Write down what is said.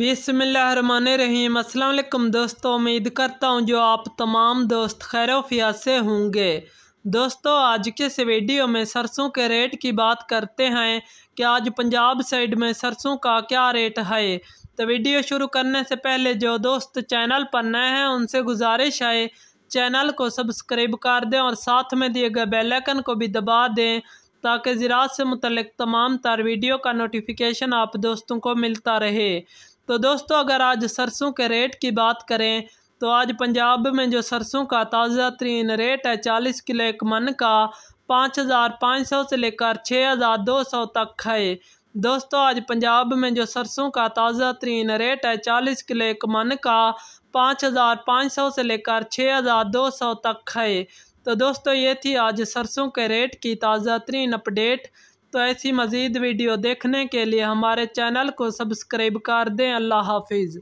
बिसमीम अल्लाम दोस्तों उम्मीद करता हूँ जो आप तमाम दोस्त खैर से होंगे दोस्तों आज के इस वीडियो में सरसों के रेट की बात करते हैं कि आज पंजाब साइड में सरसों का क्या रेट है तो वीडियो शुरू करने से पहले जो दोस्त चैनल पर नए हैं उनसे गुजारिश है चैनल को सब्सक्राइब कर दें और साथ में दिए गए बेल आइकन को भी दबा दें ताकि ज़रात से मुतलक तमाम तर वीडियो का नोटिफिकेशन आप दोस्तों को मिलता रहे तो दोस्तों अगर आज सरसों के रेट की बात करें तो आज पंजाब में जो सरसों का ताज़ा तरीन रेट है चालीस किलो एक मन का पाँच हज़ार पाँच सौ से लेकर छः हज़ार दो सौ तक है दोस्तों आज पंजाब में जो सरसों का ताज़ा तरीन रेट है चालीस किलो एक मन का पाँच हज़ार पाँच सौ से लेकर छः हज़ार दो सौ तक है तो दोस्तों ये थी आज सरसों के रेट की ताज़ा तरीन अपडेट तो ऐसी मज़ीद वीडियो देखने के लिए हमारे चैनल को सब्सक्राइब कर दें अल्लाह हाफिज़